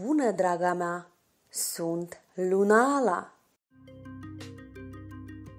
Bună, draga mea! Sunt Lunala!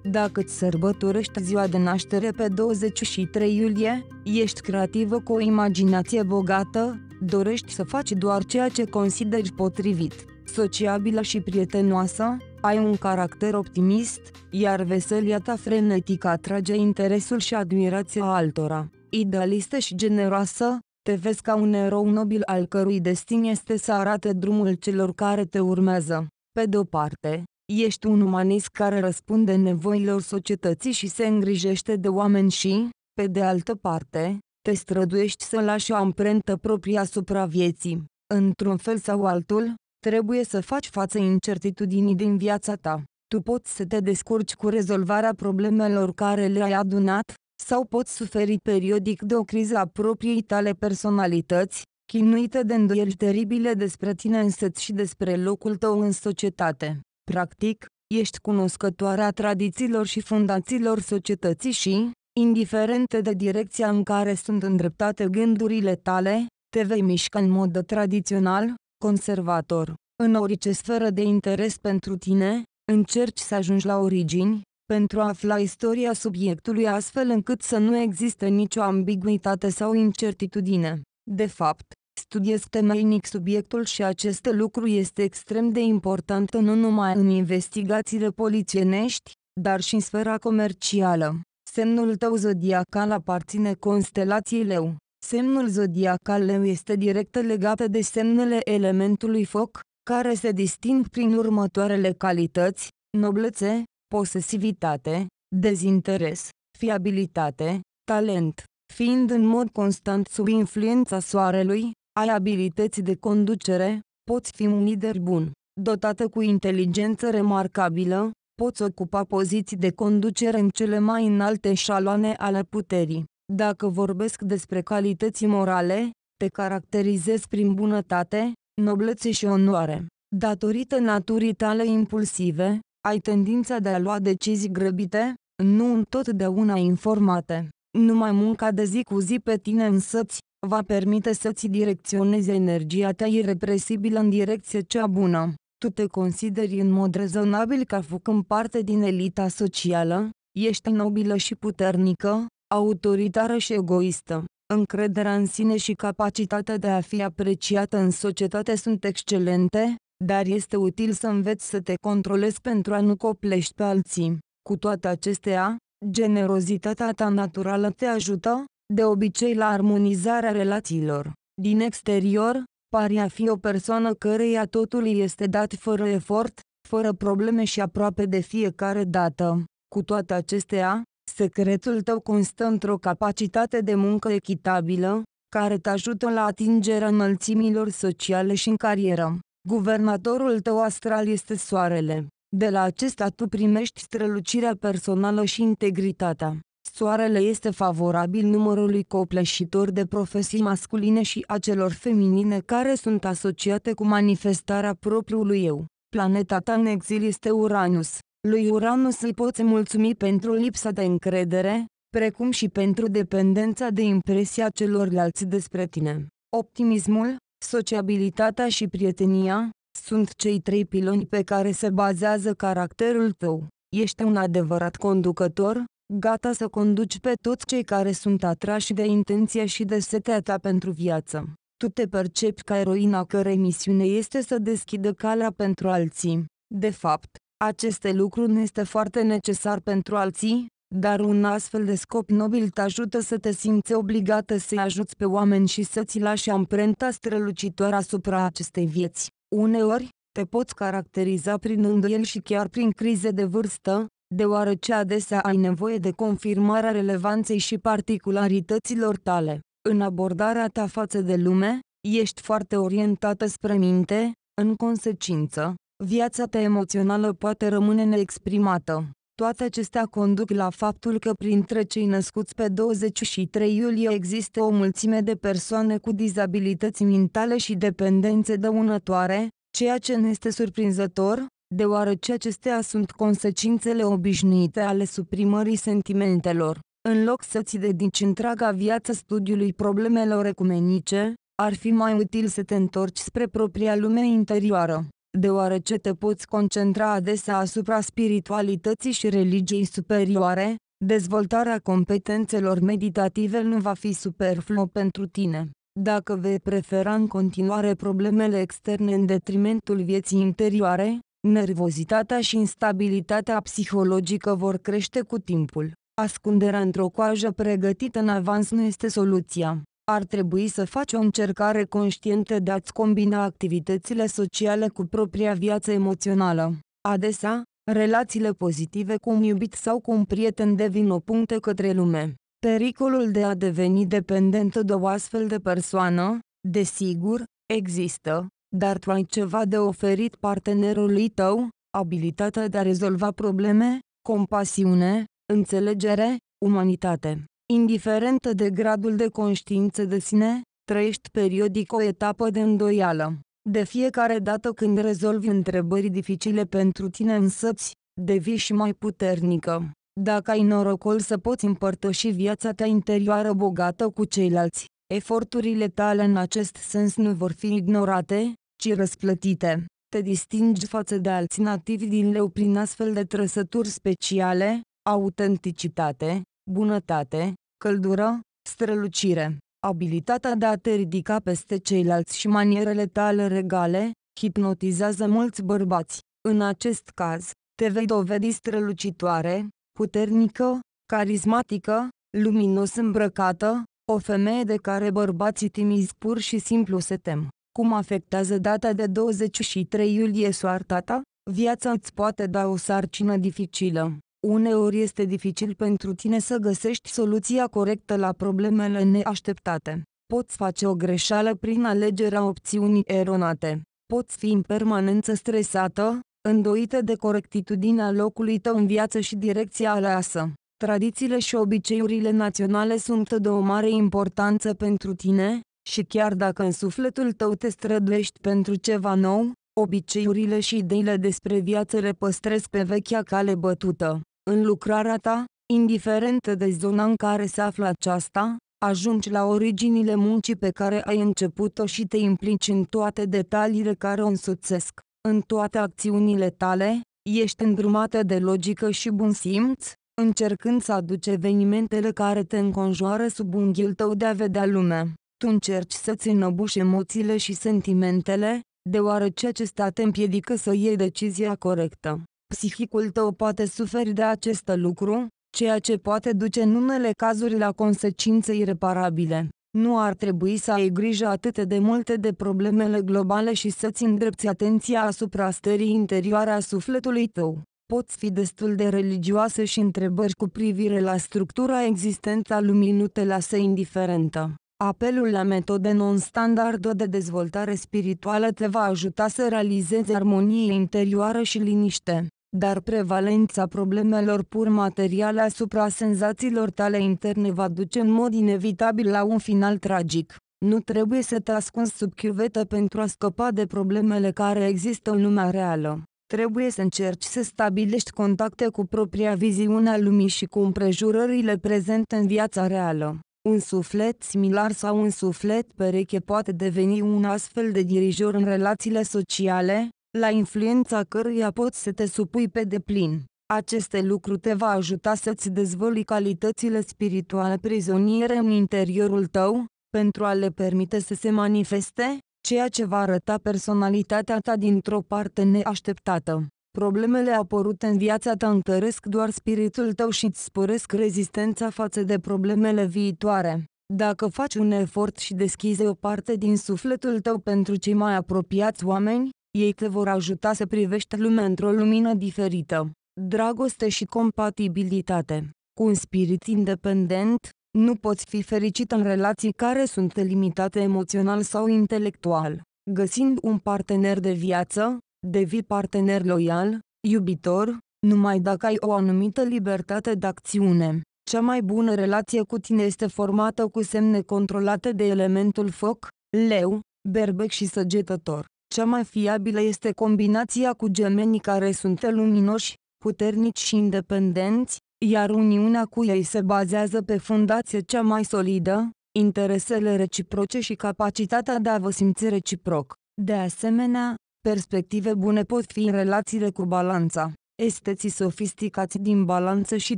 Dacă îți sărbătorești ziua de naștere pe 23 iulie, ești creativă cu o imaginație bogată, dorești să faci doar ceea ce consideri potrivit, sociabilă și prietenoasă, ai un caracter optimist, iar veselia ta frenetică atrage interesul și admirația altora, idealistă și generoasă, te vezi ca un erou nobil al cărui destin este să arate drumul celor care te urmează. Pe de o parte, ești un umanist care răspunde nevoilor societății și se îngrijește de oameni și, pe de altă parte, te străduiești să lași o amprentă proprie asupra vieții. Într-un fel sau altul, trebuie să faci față incertitudinii din viața ta. Tu poți să te descurci cu rezolvarea problemelor care le-ai adunat, sau poți suferi periodic de o criză a propriei tale personalități, chinuită de îndoieli teribile despre tine însăți și despre locul tău în societate. Practic, ești cunoscătoarea tradițiilor și fundațiilor societății și, indiferent de direcția în care sunt îndreptate gândurile tale, te vei mișca în mod tradițional, conservator. În orice sferă de interes pentru tine, încerci să ajungi la origini, pentru a afla istoria subiectului astfel încât să nu existe nicio ambiguitate sau incertitudine. De fapt, studiez temeinic subiectul și acest lucru este extrem de important nu numai în investigațiile polițienești, dar și în sfera comercială. Semnul tău zodiacal aparține constelației leu. Semnul zodiacal leu este direct legat de semnele elementului foc, care se disting prin următoarele calități, noblețe, posesivitate, dezinteres, fiabilitate, talent, fiind în mod constant sub influența soarelui, ai abilități de conducere, poți fi un lider bun, dotată cu inteligență remarcabilă, poți ocupa poziții de conducere în cele mai înalte șaloane ale puterii. Dacă vorbesc despre calități morale, te caracterizezi prin bunătate, noblețe și onoare. Datorită naturii tale impulsive, ai tendința de a lua decizii grăbite, nu întotdeauna informate. Numai munca de zi cu zi pe tine însăți, va permite să-ți direcționezi energia ta irepresibilă în direcție cea bună. Tu te consideri în mod rezonabil ca făcând parte din elita socială, ești nobilă și puternică, autoritară și egoistă. Încrederea în sine și capacitatea de a fi apreciată în societate sunt excelente, dar este util să înveți să te controlezi pentru a nu coplești pe alții. Cu toate acestea, generozitatea ta naturală te ajută, de obicei la armonizarea relațiilor. Din exterior, pari a fi o persoană căreia totul este dat fără efort, fără probleme și aproape de fiecare dată. Cu toate acestea, secretul tău constă într-o capacitate de muncă echitabilă, care te ajută la atingerea înălțimilor sociale și în carieră. Guvernatorul tău astral este soarele. De la acesta tu primești strălucirea personală și integritatea. Soarele este favorabil numărului copleșitor de profesii masculine și a celor feminine care sunt asociate cu manifestarea propriului eu. Planeta ta în exil este Uranus. Lui Uranus îi poți mulțumi pentru lipsa de încredere, precum și pentru dependența de impresia celorlalți despre tine. Optimismul, sociabilitatea și prietenia, sunt cei trei piloni pe care se bazează caracterul tău. Ești un adevărat conducător, gata să conduci pe toți cei care sunt atrași de intenția și de setea ta pentru viață. Tu te percepi ca eroina cărei misiune este să deschidă calea pentru alții. De fapt, aceste lucruri nu este foarte necesar pentru alții, dar un astfel de scop nobil te ajută să te simți obligată să-i ajuți pe oameni și să-ți lași amprenta strălucitoare asupra acestei vieți. Uneori, te poți caracteriza prin îndoieli și chiar prin crize de vârstă, deoarece adesea ai nevoie de confirmarea relevanței și particularităților tale. În abordarea ta față de lume, ești foarte orientată spre minte, în consecință, viața ta emoțională poate rămâne neexprimată. Toate acestea conduc la faptul că printre cei născuți pe 23 iulie există o mulțime de persoane cu dizabilități mentale și dependențe dăunătoare, ceea ce nu este surprinzător, deoarece acestea sunt consecințele obișnuite ale suprimării sentimentelor. În loc să-ți dedici întreaga viață studiului problemelor ecumenice, ar fi mai util să te întorci spre propria lume interioară deoarece te poți concentra adesea asupra spiritualității și religiei superioare, dezvoltarea competențelor meditative nu va fi superfluă pentru tine. Dacă vei prefera în continuare problemele externe în detrimentul vieții interioare, nervozitatea și instabilitatea psihologică vor crește cu timpul. Ascunderea într-o coajă pregătită în avans nu este soluția. Ar trebui să faci o încercare conștientă de a-ți combina activitățile sociale cu propria viață emoțională. Adesea, relațiile pozitive cu un iubit sau cu un prieten devin o puncte către lume. Pericolul de a deveni dependentă de o astfel de persoană, desigur, există, dar tu ai ceva de oferit partenerului tău, abilitatea de a rezolva probleme, compasiune, înțelegere, umanitate indiferent de gradul de conștiință de sine, trăiești periodic o etapă de îndoială. De fiecare dată când rezolvi întrebări dificile pentru tine însăți, devii și mai puternică. Dacă ai norocul să poți împărtăși viața ta interioară bogată cu ceilalți, eforturile tale în acest sens nu vor fi ignorate, ci răsplătite. Te distingi față de alți nativi din leu prin astfel de trăsături speciale, autenticitate, bunătate, căldură, strălucire, abilitatea de a te ridica peste ceilalți și manierele tale regale, hipnotizează mulți bărbați. În acest caz, te vei dovedi strălucitoare, puternică, carismatică, luminos îmbrăcată, o femeie de care bărbații timizi pur și simplu se tem. Cum afectează data de 23 iulie soarta ta? Viața îți poate da o sarcină dificilă, Uneori este dificil pentru tine să găsești soluția corectă la problemele neașteptate. Poți face o greșeală prin alegerea opțiunii eronate. Poți fi în permanență stresată, îndoită de corectitudinea locului tău în viață și direcția aleasă. Tradițiile și obiceiurile naționale sunt de o mare importanță pentru tine, și chiar dacă în sufletul tău te străduiești pentru ceva nou, obiceiurile și ideile despre viață le păstrezi pe vechea cale bătută. În lucrarea ta, indiferent de zona în care se află aceasta, ajungi la originile muncii pe care ai început-o și te implici în toate detaliile care o însuțesc. În toate acțiunile tale, ești îndrumată de logică și bun simț, încercând să aduci evenimentele care te înconjoară sub unghiul tău de a vedea lumea. Tu încerci să-ți înăbuși emoțiile și sentimentele, deoarece acesta te împiedică să iei decizia corectă psihicul tău poate suferi de acest lucru, ceea ce poate duce în unele cazuri la consecințe ireparabile. Nu ar trebui să ai grijă atât de multe de problemele globale și să-ți îndrepți atenția asupra stării interioare a sufletului tău. Poți fi destul de religioasă și întrebări cu privire la structura existentă a lumii nu te lasă indiferentă. Apelul la metode non-standard de dezvoltare spirituală te va ajuta să realizezi armonie interioară și liniște dar prevalența problemelor pur materiale asupra senzațiilor tale interne va duce în mod inevitabil la un final tragic. Nu trebuie să te ascunzi sub chiuvetă pentru a scăpa de problemele care există în lumea reală. Trebuie să încerci să stabilești contacte cu propria viziune a lumii și cu împrejurările prezente în viața reală. Un suflet similar sau un suflet pereche poate deveni un astfel de dirijor în relațiile sociale, la influența căruia poți să te supui pe deplin. Aceste lucruri te va ajuta să-ți dezvălui calitățile spirituale prizoniere în interiorul tău, pentru a le permite să se manifeste, ceea ce va arăta personalitatea ta dintr-o parte neașteptată. Problemele apărute în viața ta întăresc doar spiritul tău și îți sporesc rezistența față de problemele viitoare. Dacă faci un efort și deschizi o parte din sufletul tău pentru cei mai apropiați oameni, ei te vor ajuta să privești lumea într-o lumină diferită. Dragoste și compatibilitate. Cu un spirit independent, nu poți fi fericit în relații care sunt limitate emoțional sau intelectual. Găsind un partener de viață, devii partener loial, iubitor, numai dacă ai o anumită libertate de acțiune. Cea mai bună relație cu tine este formată cu semne controlate de elementul foc, leu, berbec și săgetător. Cea mai fiabilă este combinația cu gemenii care sunt luminoși, puternici și independenți, iar uniunea cu ei se bazează pe fundație cea mai solidă, interesele reciproce și capacitatea de a vă simți reciproc. De asemenea, perspective bune pot fi în relațiile cu balanța. Esteții sofisticați din balanță și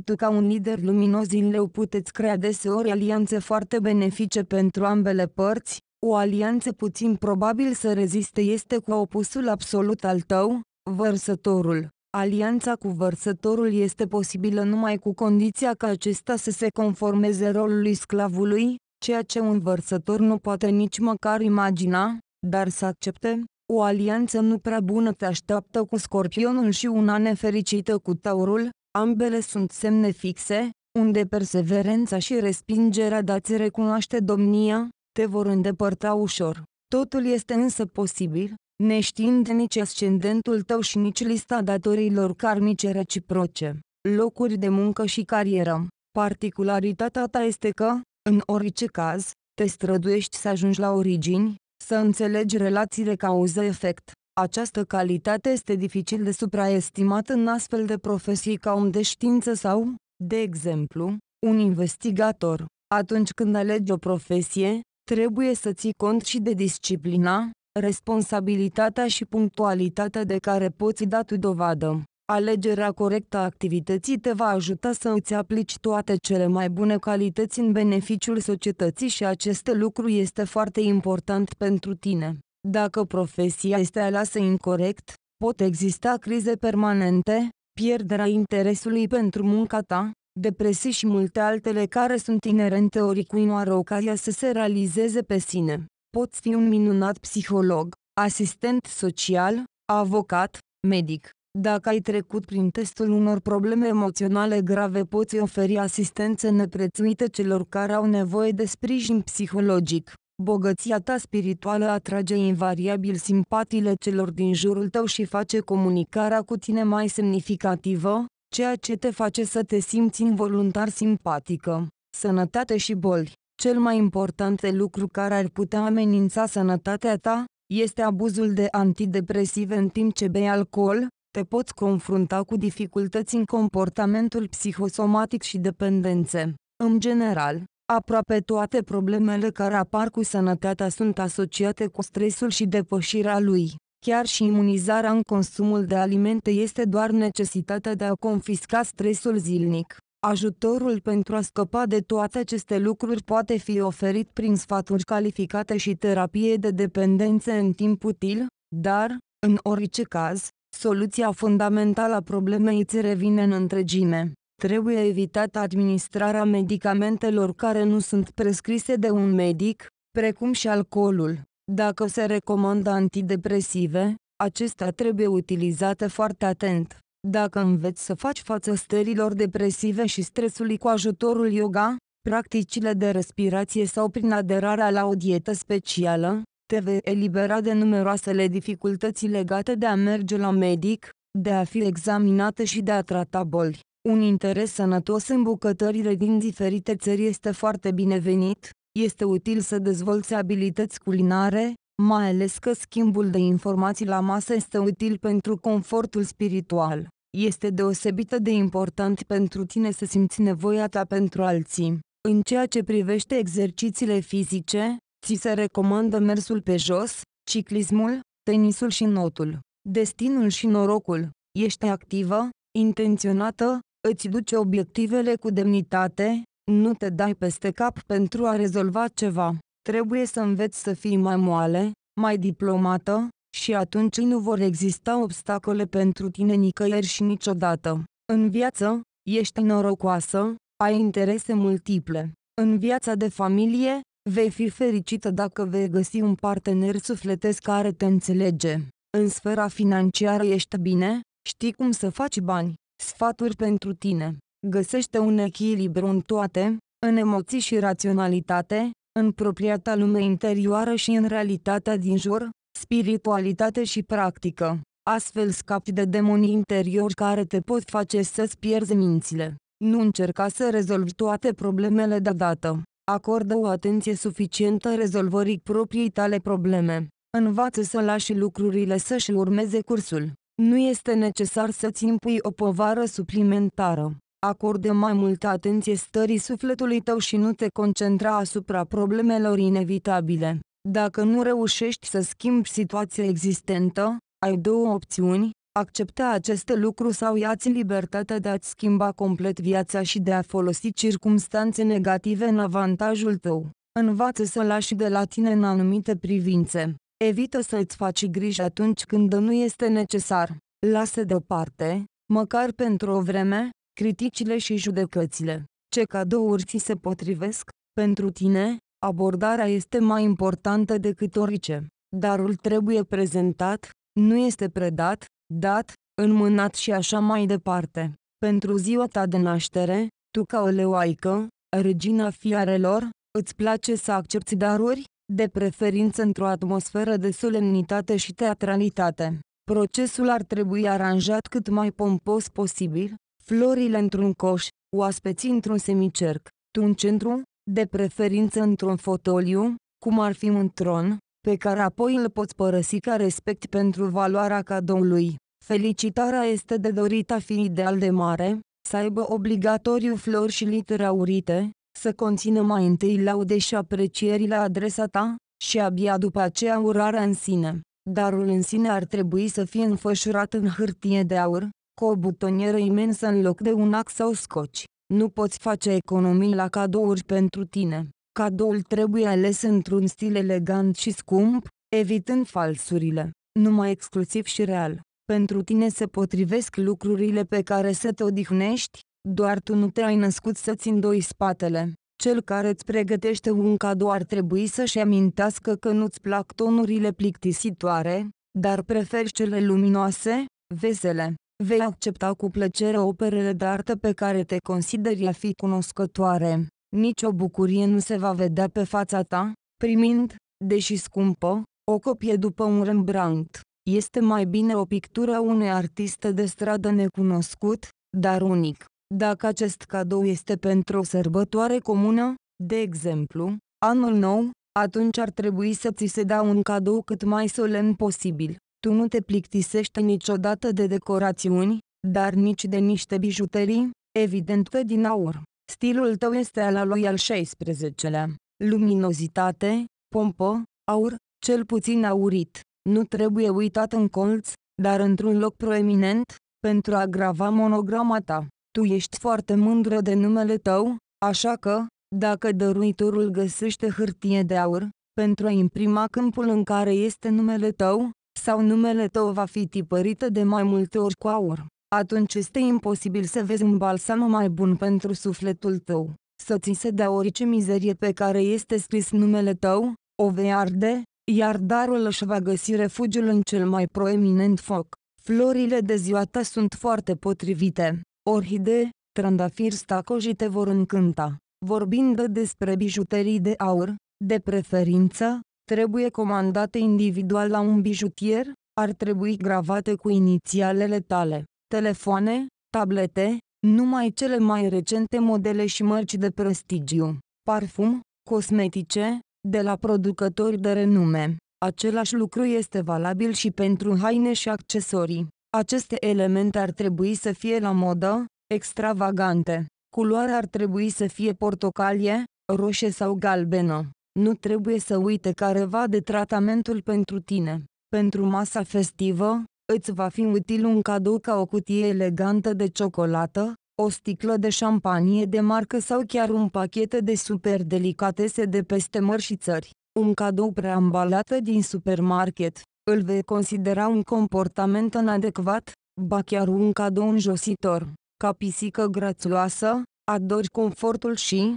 tu ca un lider luminos în leu puteți crea deseori alianțe foarte benefice pentru ambele părți, o alianță puțin probabil să reziste este cu opusul absolut al tău, vărsătorul. Alianța cu vărsătorul este posibilă numai cu condiția ca acesta să se conformeze rolului sclavului, ceea ce un vărsător nu poate nici măcar imagina, dar să accepte. O alianță nu prea bună te așteaptă cu scorpionul și una nefericită cu taurul, ambele sunt semne fixe, unde perseverența și respingerea dați recunoaște domnia, te vor îndepărta ușor. Totul este însă posibil, neștiind nici ascendentul tău și nici lista datorilor karmice reciproce, locuri de muncă și carieră. Particularitatea ta este că, în orice caz, te străduiești să ajungi la origini, să înțelegi relațiile cauză-efect. Această calitate este dificil de supraestimat în astfel de profesii ca om de știință sau, de exemplu, un investigator. Atunci când alegi o profesie, Trebuie să ții cont și de disciplina, responsabilitatea și punctualitatea de care poți da tu dovadă. Alegerea corectă a activității te va ajuta să îți aplici toate cele mai bune calități în beneficiul societății și acest lucru este foarte important pentru tine. Dacă profesia este aleasă incorrect, pot exista crize permanente, pierderea interesului pentru munca ta, depresii și multe altele care sunt inerente ori cu are ocazia să se realizeze pe sine. Poți fi un minunat psiholog, asistent social, avocat, medic. Dacă ai trecut prin testul unor probleme emoționale grave, poți oferi asistență neprețuită celor care au nevoie de sprijin psihologic. Bogăția ta spirituală atrage invariabil simpatiile celor din jurul tău și face comunicarea cu tine mai semnificativă, ceea ce te face să te simți involuntar simpatică. Sănătate și boli. Cel mai important lucru care ar putea amenința sănătatea ta este abuzul de antidepresive în timp ce bei alcool, te poți confrunta cu dificultăți în comportamentul psihosomatic și dependențe. În general, aproape toate problemele care apar cu sănătatea sunt asociate cu stresul și depășirea lui. Chiar și imunizarea în consumul de alimente este doar necesitatea de a confisca stresul zilnic. Ajutorul pentru a scăpa de toate aceste lucruri poate fi oferit prin sfaturi calificate și terapie de dependențe în timp util, dar, în orice caz, soluția fundamentală a problemei îți revine în întregime. Trebuie evitată administrarea medicamentelor care nu sunt prescrise de un medic, precum și alcoolul. Dacă se recomandă antidepresive, acestea trebuie utilizate foarte atent. Dacă înveți să faci față stărilor depresive și stresului cu ajutorul yoga, practicile de respirație sau prin aderarea la o dietă specială, te vei elibera de numeroasele dificultăți legate de a merge la medic, de a fi examinată și de a trata boli. Un interes sănătos în bucătările din diferite țări este foarte binevenit, este util să dezvolți abilități culinare, mai ales că schimbul de informații la masă este util pentru confortul spiritual. Este deosebită de important pentru tine să simți nevoia ta pentru alții. În ceea ce privește exercițiile fizice, ți se recomandă mersul pe jos, ciclismul, tenisul și notul. Destinul și norocul. Ești activă, intenționată, îți duce obiectivele cu demnitate, nu te dai peste cap pentru a rezolva ceva. Trebuie să înveți să fii mai moale, mai diplomată, și atunci nu vor exista obstacole pentru tine nicăieri și niciodată. În viață, ești norocoasă, ai interese multiple. În viața de familie, vei fi fericită dacă vei găsi un partener sufletesc care te înțelege. În sfera financiară ești bine, știi cum să faci bani. Sfaturi pentru tine găsește un echilibru în toate, în emoții și raționalitate, în propria ta lume interioară și în realitatea din jur, spiritualitate și practică. Astfel scapi de demonii interiori care te pot face să-ți pierzi mințile. Nu încerca să rezolvi toate problemele deodată. Acordă o atenție suficientă rezolvării propriei tale probleme. Învață să lași lucrurile să-și urmeze cursul. Nu este necesar să-ți impui o povară suplimentară. Acordă mai multă atenție stării sufletului tău și nu te concentra asupra problemelor inevitabile. Dacă nu reușești să schimbi situația existentă, ai două opțiuni, accepta acest lucru sau ia-ți libertatea de a-ți schimba complet viața și de a folosi circumstanțe negative în avantajul tău. Învață să lași de la tine în anumite privințe. Evită să îți faci griji atunci când nu este necesar. Lasă deoparte, măcar pentru o vreme, criticile și judecățile. Ce cadouri ți se potrivesc? Pentru tine, abordarea este mai importantă decât orice. Darul trebuie prezentat, nu este predat, dat, înmânat și așa mai departe. Pentru ziua ta de naștere, tu ca o leoaică, regina fiarelor, îți place să accepti daruri, de preferință într-o atmosferă de solemnitate și teatralitate. Procesul ar trebui aranjat cât mai pompos posibil, florile într-un coș, oaspeții într-un semicerc, tu în centru, de preferință într-un fotoliu, cum ar fi un tron, pe care apoi îl poți părăsi ca respect pentru valoarea cadoului. Felicitarea este de dorit a fi ideal de mare, să aibă obligatoriu flori și litere aurite, să conțină mai întâi laude și aprecieri la adresa ta, și abia după aceea urarea în sine. Darul în sine ar trebui să fie înfășurat în hârtie de aur, cu o butonieră imensă în loc de un ax sau scoci. Nu poți face economii la cadouri pentru tine. Cadoul trebuie ales într-un stil elegant și scump, evitând falsurile, numai exclusiv și real. Pentru tine se potrivesc lucrurile pe care să te odihnești, doar tu nu te-ai născut să-ți îndoi spatele. Cel care îți pregătește un cadou ar trebui să-și amintească că nu-ți plac tonurile plictisitoare, dar preferi cele luminoase, vesele. Vei accepta cu plăcere operele de artă pe care te consideri a fi cunoscătoare. Nici o bucurie nu se va vedea pe fața ta, primind, deși scumpă, o copie după un Rembrandt. Este mai bine o pictură unei artiste de stradă necunoscut, dar unic. Dacă acest cadou este pentru o sărbătoare comună, de exemplu, anul nou, atunci ar trebui să ți se dea un cadou cât mai solemn posibil. Tu nu te plictisești niciodată de decorațiuni, dar nici de niște bijuterii, evident că din aur. Stilul tău este al lui al 16 lea Luminozitate, pompă, aur, cel puțin aurit. Nu trebuie uitat în colț, dar într-un loc proeminent, pentru a grava monograma ta. Tu ești foarte mândră de numele tău, așa că, dacă dăruitorul găsește hârtie de aur, pentru a imprima câmpul în care este numele tău, sau numele tău va fi tipărită de mai multe ori cu aur. Atunci este imposibil să vezi un balsam mai bun pentru sufletul tău. Să ți se dea orice mizerie pe care este scris numele tău, o vei arde, iar darul își va găsi refugiul în cel mai proeminent foc. Florile de ziua ta sunt foarte potrivite. Orhidee, trandafiri stacoji te vor încânta. Vorbind despre bijuterii de aur, de preferință, trebuie comandate individual la un bijutier, ar trebui gravate cu inițialele tale. Telefoane, tablete, numai cele mai recente modele și mărci de prestigiu. Parfum, cosmetice, de la producători de renume. Același lucru este valabil și pentru haine și accesorii. Aceste elemente ar trebui să fie la modă, extravagante. Culoarea ar trebui să fie portocalie, roșie sau galbenă. Nu trebuie să uite careva de tratamentul pentru tine. Pentru masa festivă, îți va fi util un cadou ca o cutie elegantă de ciocolată, o sticlă de șampanie de marcă sau chiar un pachet de super delicatese de peste mări și țări. Un cadou preambalată din supermarket, îl vei considera un comportament inadecvat, ba chiar un cadou înjositor. Ca pisică grațuloasă, adori confortul și,